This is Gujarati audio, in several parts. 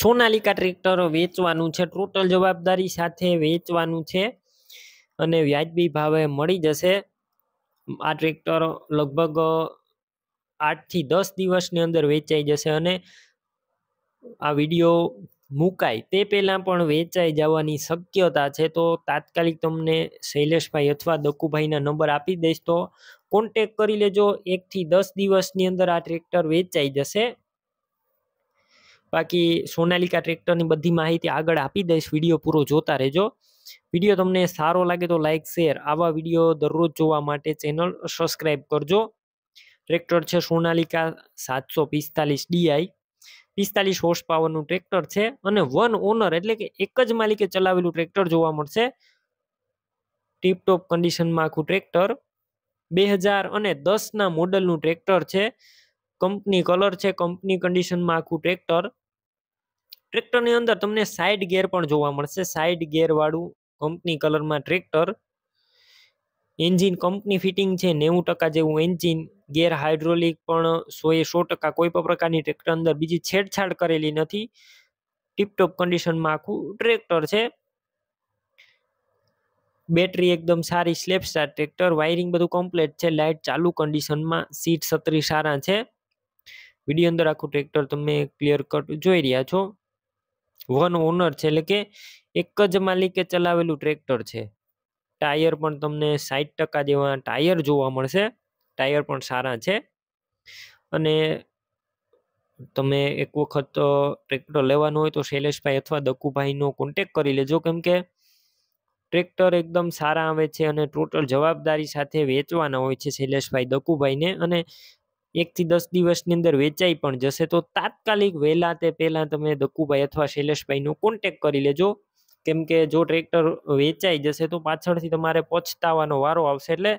સોનાલિકા ટ્રેક્ટરો વેચવાનું છે ટોટલ જવાબદારી સાથે વેચવાનું છે અને વ્યાજબી ભાવે મળી જશે આ ટ્રેક્ટર લગભગ આઠથી દસ દિવસની અંદર વેચાઈ જશે અને આ વિડીયો મુકાય તે પહેલાં પણ વેચાઈ જવાની શક્યતા છે તો તાત્કાલિક તમને શૈલેષભાઈ અથવા દક્કુભાઈના નંબર આપી દઈશ તો કોન્ટેક કરી લેજો એકથી દસ દિવસની અંદર આ ટ્રેક્ટર વેચાઈ જશે બાકી સોનાલિકા ટ્રેક્ટરની બધી માહિતી આગળ આપી દઈશ વિડીયો પૂરો જોતા રહેજો વિડીયો તમને સારો લાગે તો લાઇક શેર આવા વિડીયો દરરોજ જોવા માટે ચેનલ સબસ્ક્રાઈબ કરજો ટ્રેક્ટર છે સોનાલિકા સાતસો પિસ્તાલીસ ડીઆઈ પિસ્તાલીસ હોર્સ પાવરનું ટ્રેક્ટર છે અને વન ઓનર એટલે કે એક જ માલિકે ચલાવેલું ટ્રેક્ટર જોવા મળશે ટીપટોપ કન્ડિશનમાં આખું ટ્રેક્ટર બે હજાર અને દસના મોડલનું ટ્રેક્ટર છે કંપની કલર છે કંપની કન્ડિશનમાં આખું ટ્રેક્ટર ટ્રેક્ટરની અંદર તમને સાઇડ ગેર પણ જોવા મળશે સાઇડ ગેરવાળું કંપની કલરમાં ટ્રેક્ટર એન્જિન કંપની ફિટિંગ છે નેવું ટકા જેવું એન્જિન ગેર હાઇડ્રોલિક પણ સોએ સો ટકા કોઈ પણ પ્રકારની ટ્રેક્ટર અંદર બીજી છેડછાડ કરેલી નથી ટીપટોપ કન્ડિશનમાં આખું ટ્રેક્ટર છે બેટરી એકદમ સારી સ્લેપ સ્ટાર ટ્રેક્ટર વાયરિંગ બધું કમ્પ્લીટ છે લાઇટ ચાલુ કન્ડિશનમાં સીટ સત્રી સારા છે વિડીયો અંદર આખું ટ્રેક્ટર તમે ક્લિયર કટ જોઈ રહ્યા છો વન ઓનર છે એટલે કે એક જ માલિકે ચલાવેલું ટ્રેક્ટર છે ટાયર પણ તમને સાઠ ટકા જેવા ટાયર જોવા મળશે ટાયર પણ સારા છે અને તમે એક વખત ટ્રેક્ટર લેવાનું હોય તો શૈલેષભાઈ અથવા દક્કુભાઈનો કોન્ટેક કરી લેજો કેમ કે ટ્રેક્ટર એકદમ સારા આવે છે અને ટોટલ જવાબદારી સાથે વેચવાના હોય છે શૈલેષભાઈ દક્કુભાઈને અને એકથી દસ દિવસની અંદર વેચાઈ પણ જશે તો તાત્કાલિક વહેલા તે પહેલાં તમે દક્કુભાઈ અથવા શૈલેષભાઈનો કોન્ટેક કરી લેજો કેમ કે જો ટ્રેક્ટર વેચાઈ જશે તો પાછળથી તમારે પછતાવાનો વારો આવશે એટલે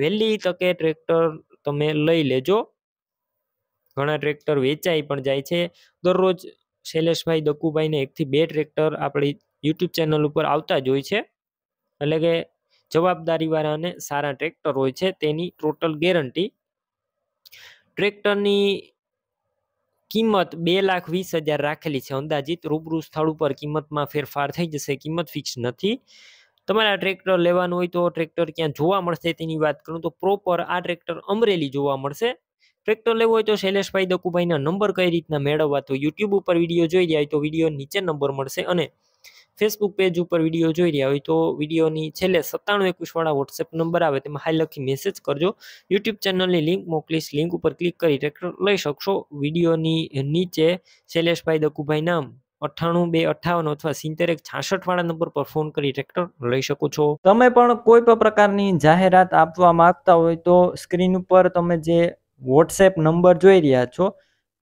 વહેલી તકે ટ્રેક્ટર તમે લઈ લેજો ઘણા ટ્રેક્ટર વેચાઈ પણ જાય છે દરરોજ શૈલેષભાઈ દક્કુભાઈને એકથી બે ટ્રેક્ટર આપણી યુટ્યુબ ચેનલ ઉપર આવતા જ હોય છે એટલે કે જવાબદારીવાળાને સારા ટ્રેક્ટર હોય છે તેની ટોટલ ગેરંટી ટ્રેક્ટરની કિંમત બે લાખ વીસ હજાર રાખેલી છે અંદાજિત રૂબરૂ સ્થળ ઉપર કિંમતમાં ફેરફાર થઈ જશે કિંમત ફિક્સ નથી તમારા ટ્રેક્ટર લેવાનું હોય તો ટ્રેક્ટર ક્યાં જોવા મળશે તેની વાત કરું તો પ્રોપર આ ટ્રેક્ટર અમરેલી જોવા મળશે ટ્રેક્ટર લેવું હોય તો શૈલેષભાઈ દકુભાઈના નંબર કઈ રીતના મેળવવા તો યુટ્યુબ ઉપર વિડીયો જોઈ જાય તો વિડીયો નીચે નંબર મળશે અને ફેસબુક પેજ ઉપર વિડીયો જોઈ રહ્યા હોય તો વિડીયોની છેલ્લે સત્તાણું એકવીસવાળા વોટ્સએપ નંબર આવે તેમાં હાઈ લખી મેસેજ કરજો યુટ્યુબ ચેનલની લિંક મોકલીશ લિંક ઉપર ક્લિક કરી ટ્રેક્ટર લઈ શકશો વિડીયોની નીચે શૈલેષભાઈ દકુભાઈ નામ અઠ્ઠાણું બે અઠ્ઠાવન અથવા સિત્તેર એક છાસઠ નંબર પર ફોન કરી ટ્રેક્ટર લઈ શકો છો તમે પણ કોઈ પણ પ્રકારની જાહેરાત આપવા માગતા હોય તો સ્ક્રીન ઉપર તમે જે વોટ્સએપ નંબર જોઈ રહ્યા છો